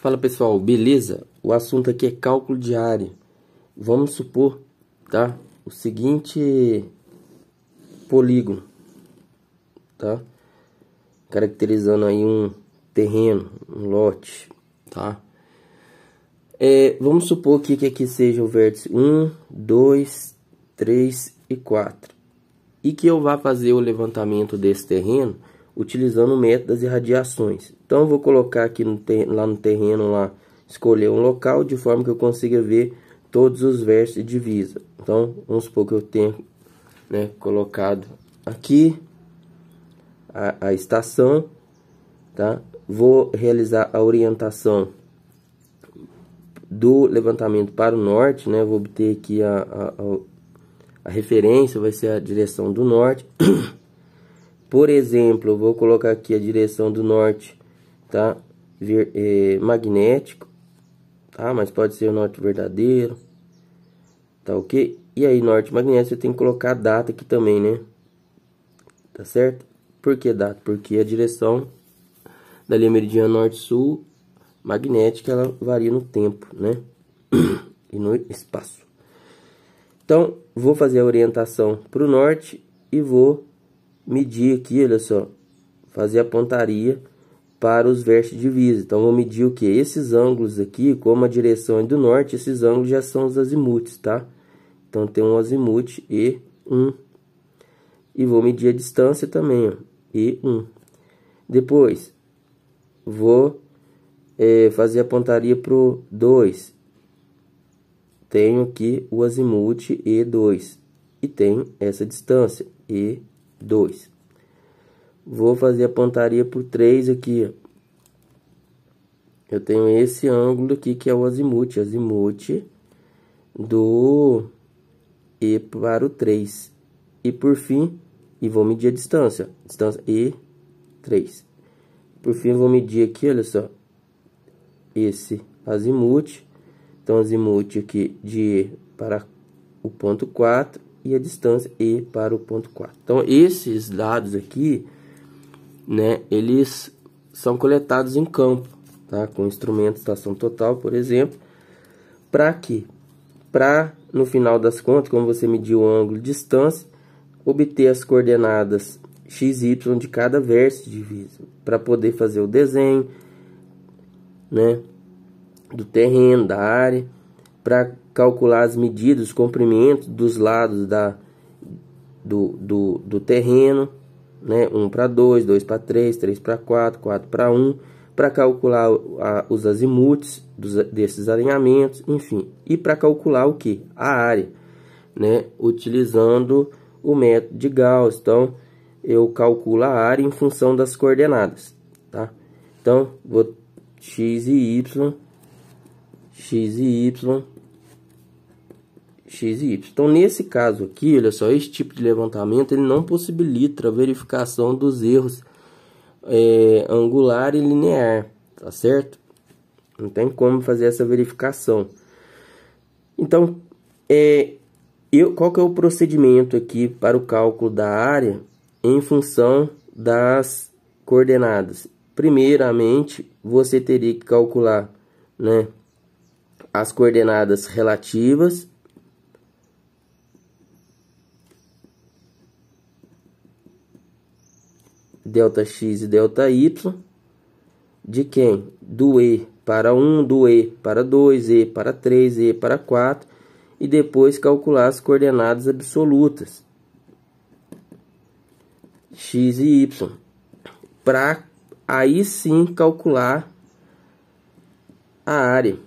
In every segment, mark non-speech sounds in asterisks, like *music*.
Fala pessoal, beleza? O assunto aqui é cálculo de área. Vamos supor, tá? O seguinte polígono, tá? Caracterizando aí um terreno, um lote, tá? É, vamos supor que, que aqui seja o vértice 1, 2, 3 e 4. E que eu vá fazer o levantamento desse terreno utilizando o método das irradiações. Então vou colocar aqui no lá no terreno lá, escolher um local de forma que eu consiga ver todos os versos e divisa. Então vamos supor que eu tenha né, colocado aqui a, a estação, tá? Vou realizar a orientação do levantamento para o norte, né? Vou obter aqui a, a, a, a referência, vai ser a direção do norte. *clears throat* Por exemplo, vou colocar aqui a direção do norte, tá? Ver, é, magnético, tá? Mas pode ser o norte verdadeiro, tá ok? E aí, norte magnético, você tem que colocar a data aqui também, né? Tá certo? Por que data? Porque a direção da linha é meridiana norte-sul magnética, ela varia no tempo, né? *clears throat* e no espaço. Então, vou fazer a orientação para o norte e vou medir aqui, olha só, fazer a pontaria para os vértices de Então, vou medir o que? Esses ângulos aqui, como a direção é do norte, esses ângulos já são os azimutes, tá? Então, tem um azimute E1. E vou medir a distância também, ó, E1. Depois, vou é, fazer a pontaria para o 2. Tenho aqui o azimute E2. E tem essa distância, e 2. Vou fazer a pontaria por 3 aqui. Eu tenho esse ângulo aqui que é o azimuth, Azimute do E para o 3. E por fim, e vou medir a distância. Distância E, 3. Por fim, vou medir aqui, olha só. Esse azimuth. Então, azimuth aqui de E para o ponto 4 e a distância e para o ponto 4. Então, esses dados aqui, né, eles são coletados em campo, tá? Com instrumento estação total, por exemplo, para que para no final das contas, como você mediu o ângulo e distância, obter as coordenadas x, y de cada vértice divisa, para poder fazer o desenho, né, do terreno, da área para calcular as medidas, os comprimentos dos lados da, do, do, do terreno, né? 1 para 2, 2 para 3, 3 para 4, 4 para 1, para calcular a, os azimutes dos, desses alinhamentos, enfim, e para calcular o que? A área, né? utilizando o método de Gauss. Então, eu calculo a área em função das coordenadas, tá? Então, vou x e y, x e y x e y. Então, nesse caso aqui, olha só, esse tipo de levantamento ele não possibilita a verificação dos erros é, angular e linear, tá certo? Não tem como fazer essa verificação. Então, é, eu, qual que é o procedimento aqui para o cálculo da área em função das coordenadas? Primeiramente, você teria que calcular né, as coordenadas relativas delta x e delta y de quem? Do E para 1, do E para 2, E para 3, E para 4 e depois calcular as coordenadas absolutas x e y para aí sim calcular a área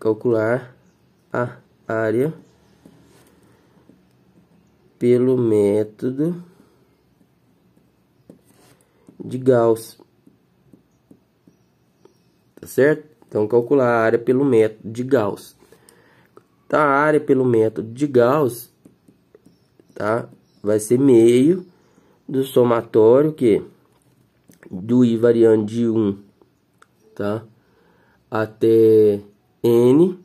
calcular a área pelo método de Gauss. Tá certo? Então, calcular a área pelo método de Gauss. Tá, a área pelo método de Gauss tá, vai ser meio do somatório que do i variando de 1 tá, até n.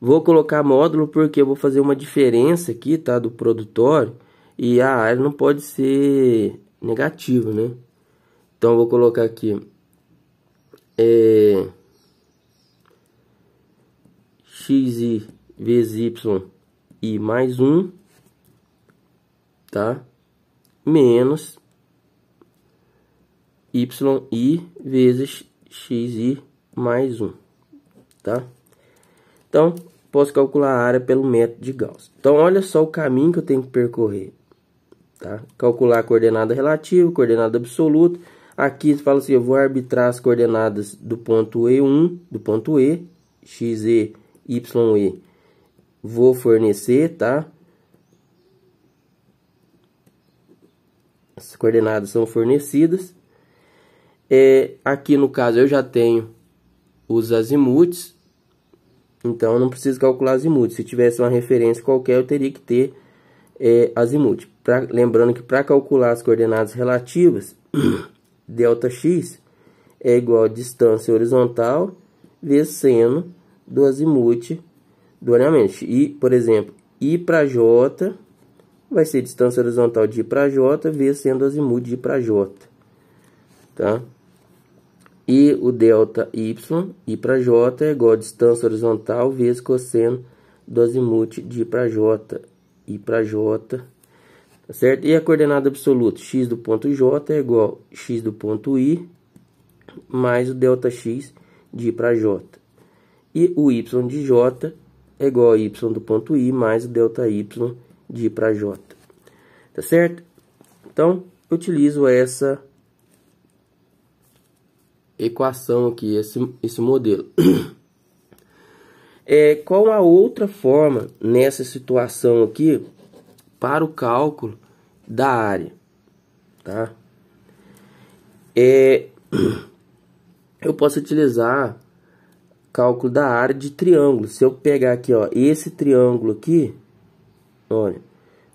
Vou colocar módulo porque eu vou fazer uma diferença aqui tá, do produtório e a área não pode ser negativo, né? Então vou colocar aqui é, xi vezes y e mais um, tá? Menos yi vezes x e mais um, tá? Então posso calcular a área pelo método de Gauss. Então olha só o caminho que eu tenho que percorrer. Tá? Calcular a coordenada relativa, coordenada absoluta. Aqui fala assim, eu vou arbitrar as coordenadas do ponto E1, do ponto E, x, e, y, e. Vou fornecer, tá? As coordenadas são fornecidas. É, aqui no caso eu já tenho os azimuts, então eu não preciso calcular azimuts. Se tivesse uma referência qualquer, eu teria que ter é, Pra, lembrando que para calcular as coordenadas relativas, ΔX *clears throat* é igual a distância horizontal vezes seno do azimute do alinhamento. E, por exemplo, I para J vai ser distância horizontal de I para J vezes seno do azimute de I para J. Tá? E o delta Y, I para J é igual a distância horizontal vezes cosseno do azimute de I para J. I para J Tá certo? E a coordenada absoluta x do ponto J é igual a x do ponto I mais o delta x de i para J. E o y de J é igual a y do ponto I mais o delta y de i para J. Tá certo? Então, eu utilizo essa equação aqui, esse, esse modelo. *coughs* É, qual a outra forma nessa situação aqui para o cálculo da área, tá? É, *clears throat* eu posso utilizar cálculo da área de triângulo. Se eu pegar aqui, ó, esse triângulo aqui, olha,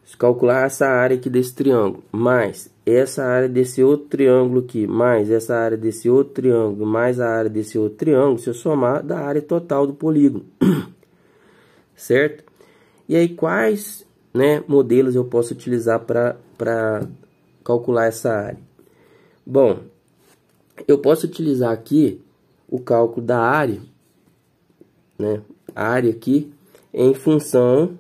se calcular essa área aqui desse triângulo, mais essa área desse outro triângulo aqui, mais essa área desse outro triângulo, mais a área desse outro triângulo, se eu somar da área total do polígono, *clears throat* certo? E aí, quais né, modelos eu posso utilizar para calcular essa área? Bom, eu posso utilizar aqui o cálculo da área, né, área aqui, em função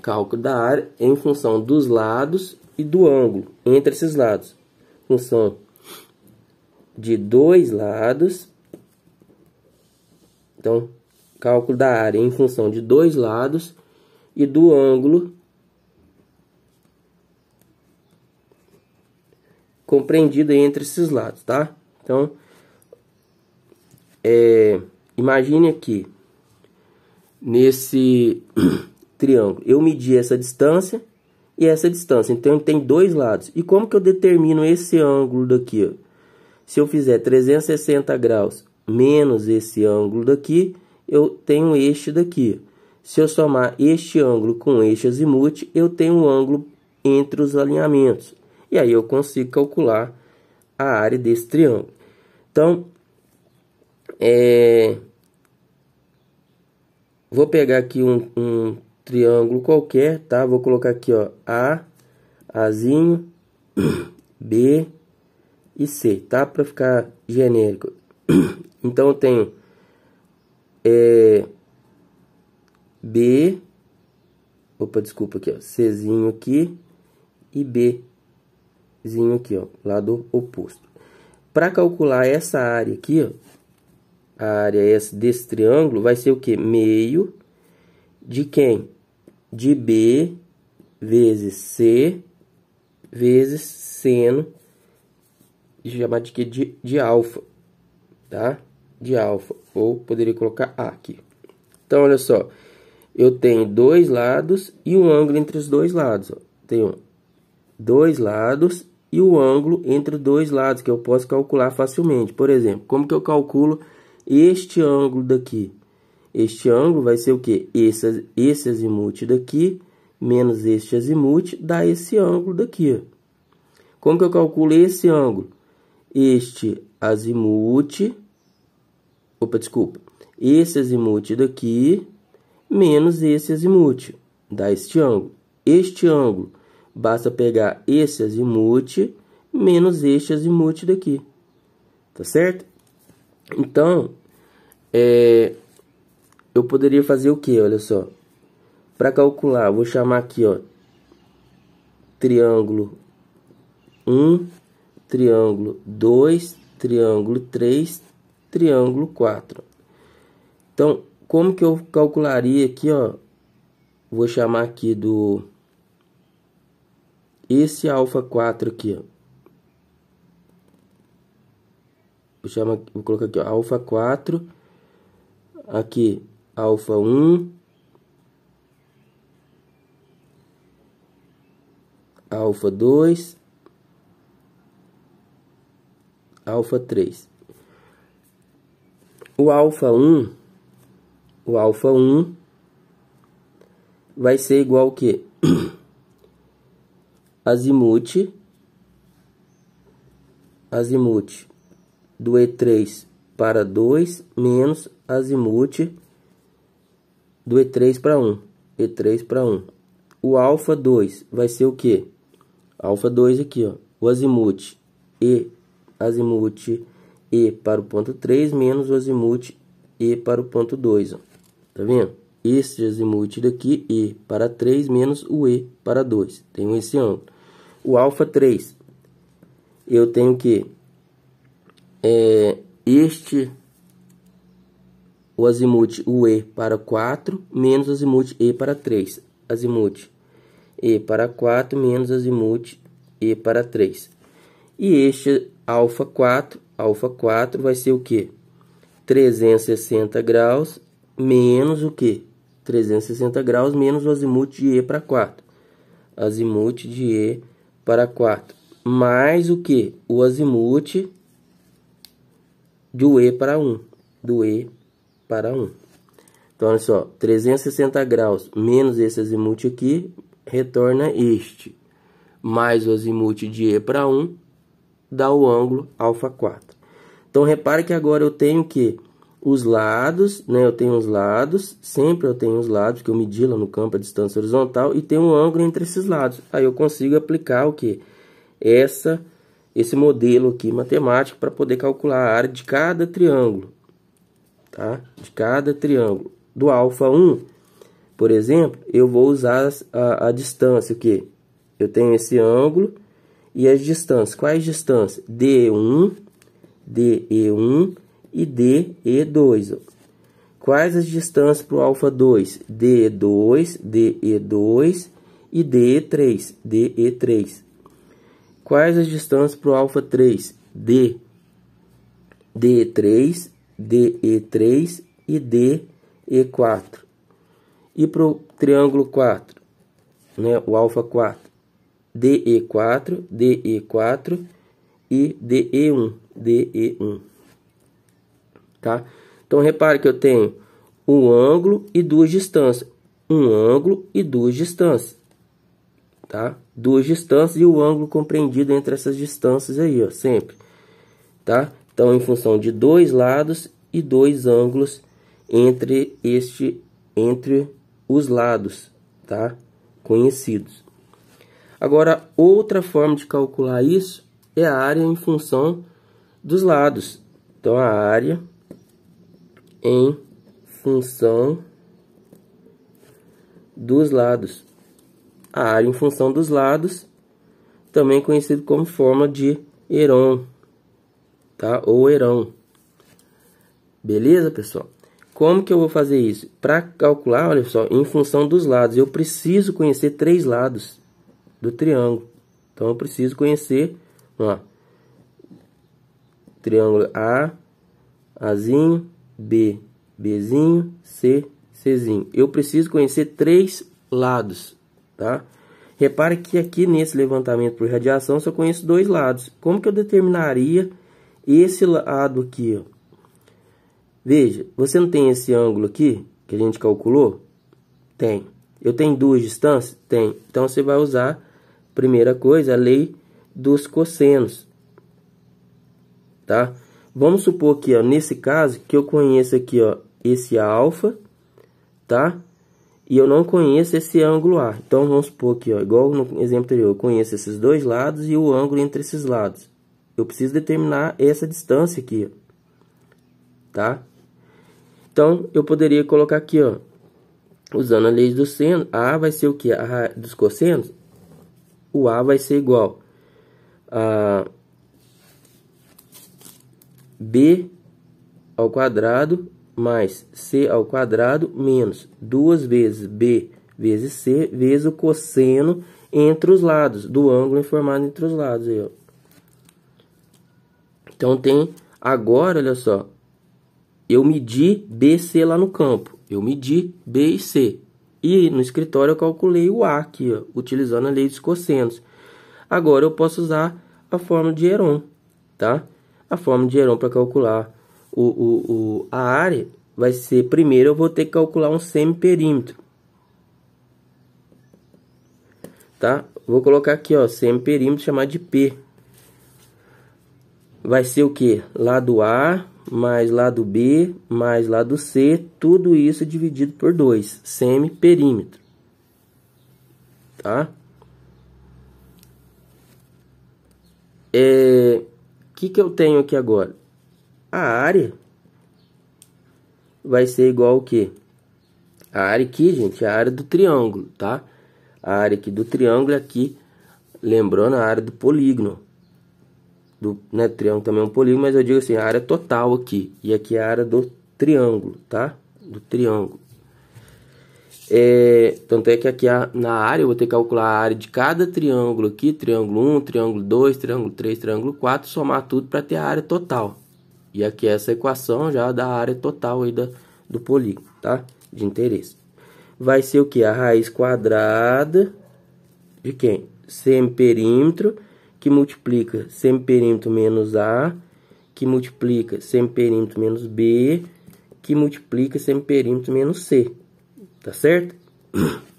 cálculo da área em função dos lados e do ângulo entre esses lados. Função de dois lados. Então, Cálculo da área em função de dois lados e do ângulo compreendido entre esses lados, tá? Então, é, imagine aqui, nesse *clears throat* triângulo, eu medi essa distância e essa distância. Então, tem dois lados. E como que eu determino esse ângulo daqui? Ó? Se eu fizer 360 graus menos esse ângulo daqui, eu tenho este daqui. Se eu somar este ângulo com este azimuth, eu tenho um ângulo entre os alinhamentos. E aí eu consigo calcular a área desse triângulo. Então, é... vou pegar aqui um, um, triângulo qualquer, tá? Vou colocar aqui, ó, A, Azinho, *clears throat* B e C, tá? Para ficar genérico. *clears throat* Então, eu tenho é B, opa, desculpa aqui, ó, Czinho aqui e Bzinho aqui, ó, lado oposto. Para calcular essa área aqui, ó, a área S desse triângulo vai ser o que? Meio de quem? De B vezes C vezes seno, de chamar de que? De, de alfa, tá? de alfa, ou poderia colocar A aqui. Então, olha só, eu tenho dois lados e um ângulo entre os dois lados. Ó. Tenho dois lados e o ângulo entre dois lados, que eu posso calcular facilmente. Por exemplo, como que eu calculo este ângulo daqui? Este ângulo vai ser o quê? Esse, esse azimuth daqui, menos este azimuth, dá esse ângulo daqui. Como que eu calculo esse ângulo? Este azimuth Opa, desculpa. Esse azimuth daqui menos esse azimuth dá este ângulo. Este ângulo basta pegar esse azimuth menos este azimuth daqui. Tá certo? Então, é, eu poderia fazer o que? Olha só. Para calcular, vou chamar aqui, ó, triângulo 1, triângulo 2, triângulo 3, triângulo 4. Então, como que eu calcularia aqui, ó? Vou chamar aqui do esse alfa 4 aqui, ó. Vou chamar, vou colocar aqui, ó, alfa 4 aqui, alfa 1 alfa 2 alfa 3 o alfa 1, o alfa 1 vai ser igual ao que? *clears throat* Azimuth, azimuth do E3 para 2 menos azimuth do E3 para 1. E3 para 1. O alfa 2 vai ser o que? Alfa 2 aqui, ó. O azimuth e azimuth e para o ponto 3 menos o azimuth E para o ponto 2. Ó. Tá vendo? Este azimuth daqui, E para 3 menos o E para 2. Tenho esse ângulo. O alfa 3. Eu tenho que é, este o azimuth o e para 4 menos o azimuth E para 3. Azimuth E para 4 menos azimuth E para 3. E este alfa 4 alfa 4 vai ser o que? 360 graus menos o que? 360 graus menos o azimuth de E para 4. Azimuth de E para 4. Mais o que? O azimuth do E para 1. Do E para 1. Então, olha só. 360 graus menos esse azimuth aqui retorna este. Mais o azimuth de E para 1 dá o ângulo α4. Então, repare que agora eu tenho que os lados, né? Eu tenho os lados, sempre eu tenho os lados, que eu medi lá no campo a distância horizontal, e tem um ângulo entre esses lados. Aí eu consigo aplicar o que? Essa, esse modelo aqui matemático para poder calcular a área de cada triângulo, tá? De cada triângulo. Do alfa 1, por exemplo, eu vou usar a, a distância, o que? Eu tenho esse ângulo, e as distâncias, quais distâncias? D1, DE1 e DE2. Quais as distâncias para o alfa 2? DE2, DE2 e DE3, DE3. Quais as distâncias para o alfa 3? D, D3, DE3 e DE4. E para o triângulo 4, né, o alfa 4? DE4, DE4 e DE1, DE1. Tá? Então, repare que eu tenho um ângulo e duas distâncias. Um ângulo e duas distâncias. Tá? Duas distâncias e o ângulo compreendido entre essas distâncias aí, ó, sempre. Tá? Então, em função de dois lados e dois ângulos entre este entre os lados, tá? Conhecidos. Agora, outra forma de calcular isso é a área em função dos lados. Então, a área em função dos lados. A área em função dos lados, também conhecido como forma de Heron, tá? Ou Heron. Beleza, pessoal? Como que eu vou fazer isso? Para calcular, olha só, em função dos lados, eu preciso conhecer três lados do triângulo. Então, eu preciso conhecer ó, triângulo A, Azinho, B, Bzinho, C, Czinho. Eu preciso conhecer três lados, tá? Repare que aqui nesse levantamento por radiação só conheço dois lados. Como que eu determinaria esse lado aqui? Ó? Veja, você não tem esse ângulo aqui que a gente calculou? Tem. Eu tenho duas distâncias? Tem. Então você vai usar Primeira coisa, a lei dos cossenos. Tá? Vamos supor que, ó, nesse caso, que eu conheço aqui, ó, esse alfa, tá? E eu não conheço esse ângulo A. Então, vamos supor aqui, ó, igual no exemplo anterior, eu conheço esses dois lados e o ângulo entre esses lados. Eu preciso determinar essa distância aqui, ó, tá? Então, eu poderia colocar aqui, ó, usando a lei do seno, A vai ser o que? A raiz dos cossenos? o A vai ser igual a B ao quadrado mais C ao quadrado menos duas vezes B vezes C vezes o cosseno entre os lados, do ângulo informado entre os lados. Aí, então tem agora, olha só, eu medi B e C lá no campo. Eu medi B e C. E no escritório eu calculei o A aqui, ó, utilizando a lei dos cossenos. Agora eu posso usar a fórmula de Heron, tá? A fórmula de Heron para calcular o, o, o, a área vai ser, primeiro eu vou ter que calcular um semiperímetro. Tá? Vou colocar aqui, ó, semiperímetro chamado de P vai ser o que? Lado A mais lado B mais lado C, tudo isso dividido por 2, semiperímetro. Tá? É, que que eu tenho aqui agora? A área vai ser igual o que? A área aqui, gente, é a área do triângulo, tá? A área aqui do triângulo é aqui, lembrando a área do polígono do né, triângulo também é um polígono, mas eu digo assim, a área total aqui. E aqui é a área do triângulo, tá? Do triângulo. É, tanto é que aqui na área eu vou ter que calcular a área de cada triângulo aqui, triângulo 1, triângulo 2, triângulo 3, triângulo 4, somar tudo para ter a área total. E aqui é essa equação já da área total aí da, do polígono, tá? De interesse. Vai ser o que? A raiz quadrada de quem? Semiperímetro perímetro que multiplica perímetro menos A, que multiplica perímetro menos B, que multiplica perímetro menos C. Tá certo? *clears throat*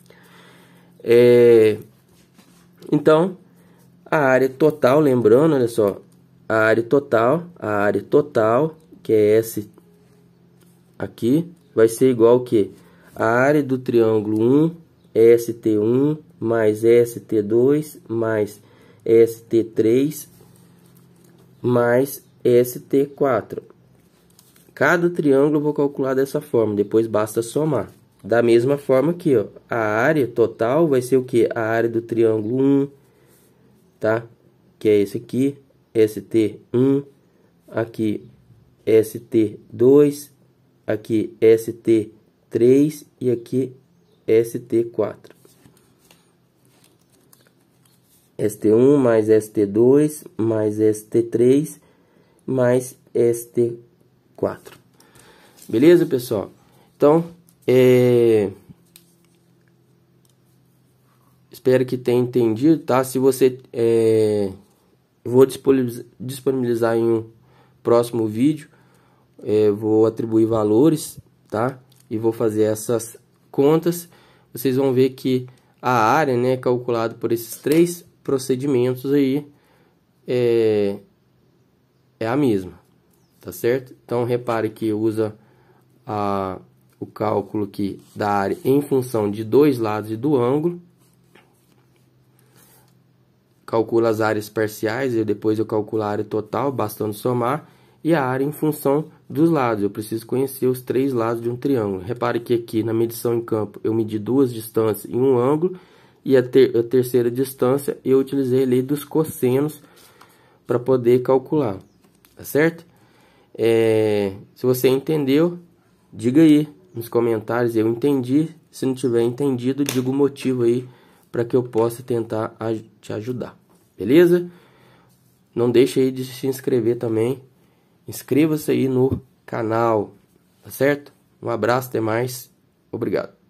É, então, a área total, lembrando, olha só, a área total, a área total, que é S aqui, vai ser igual que? A área do triângulo 1, ST1, mais ST2, mais ST3 mais ST4. Cada triângulo eu vou calcular dessa forma, depois basta somar. Da mesma forma aqui, ó, a área total vai ser o que? A área do triângulo 1, tá? Que é esse aqui, ST1, aqui ST2, aqui ST3 e aqui ST4. ST1 mais ST2 mais ST3 mais ST4. Beleza, pessoal? Então, é... espero que tenha entendido, tá? Se você... É... Vou disponibilizar em um próximo vídeo, é... vou atribuir valores, tá? E vou fazer essas contas. Vocês vão ver que a área, né, é calculada por esses três procedimentos aí é, é a mesma, tá certo? Então, repare que usa a, o cálculo aqui da área em função de dois lados e do ângulo. Calcula as áreas parciais, e depois eu calculo a área total, bastando somar, e a área em função dos lados. Eu preciso conhecer os três lados de um triângulo. Repare que aqui na medição em campo eu medi duas distâncias e um ângulo, e a, ter, a terceira distância, eu utilizei a lei dos cossenos para poder calcular, tá certo? É, se você entendeu, diga aí nos comentários, eu entendi. Se não tiver entendido, diga o motivo aí para que eu possa tentar te ajudar, beleza? Não deixe aí de se inscrever também. Inscreva-se aí no canal, tá certo? Um abraço, até mais. Obrigado.